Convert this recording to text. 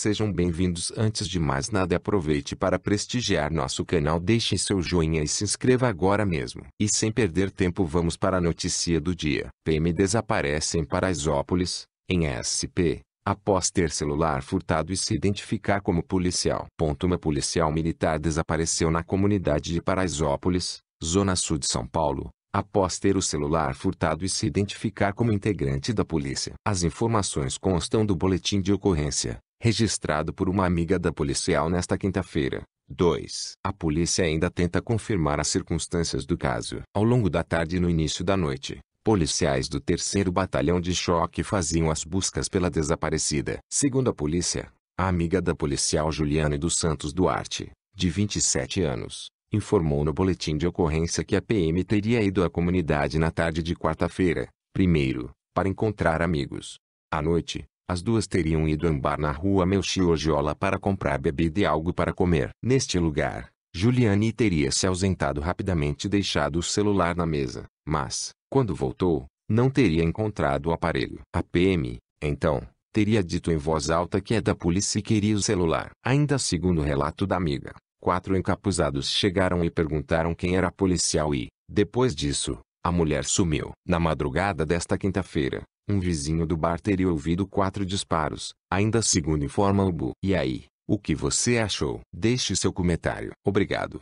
Sejam bem-vindos. Antes de mais nada, aproveite para prestigiar nosso canal, deixe seu joinha e se inscreva agora mesmo. E sem perder tempo, vamos para a notícia do dia. PM desaparece em Paraisópolis, em SP, após ter celular furtado e se identificar como policial. Uma policial militar desapareceu na comunidade de Paraisópolis, zona sul de São Paulo, após ter o celular furtado e se identificar como integrante da polícia. As informações constam do boletim de ocorrência registrado por uma amiga da policial nesta quinta-feira. 2. A polícia ainda tenta confirmar as circunstâncias do caso. Ao longo da tarde e no início da noite, policiais do 3 Batalhão de Choque faziam as buscas pela desaparecida. Segundo a polícia, a amiga da policial Juliane dos Santos Duarte, de 27 anos, informou no boletim de ocorrência que a PM teria ido à comunidade na tarde de quarta-feira, primeiro, para encontrar amigos. À noite, as duas teriam ido a um bar na rua Melchior Giola para comprar bebida e algo para comer. Neste lugar, Giuliani teria se ausentado rapidamente e deixado o celular na mesa. Mas, quando voltou, não teria encontrado o aparelho. A PM, então, teria dito em voz alta que é da polícia e queria o celular. Ainda segundo o relato da amiga, quatro encapuzados chegaram e perguntaram quem era policial e, depois disso, a mulher sumiu. Na madrugada desta quinta-feira, um vizinho do bar teria ouvido quatro disparos, ainda segundo informa o Bu. E aí, o que você achou? Deixe seu comentário. Obrigado.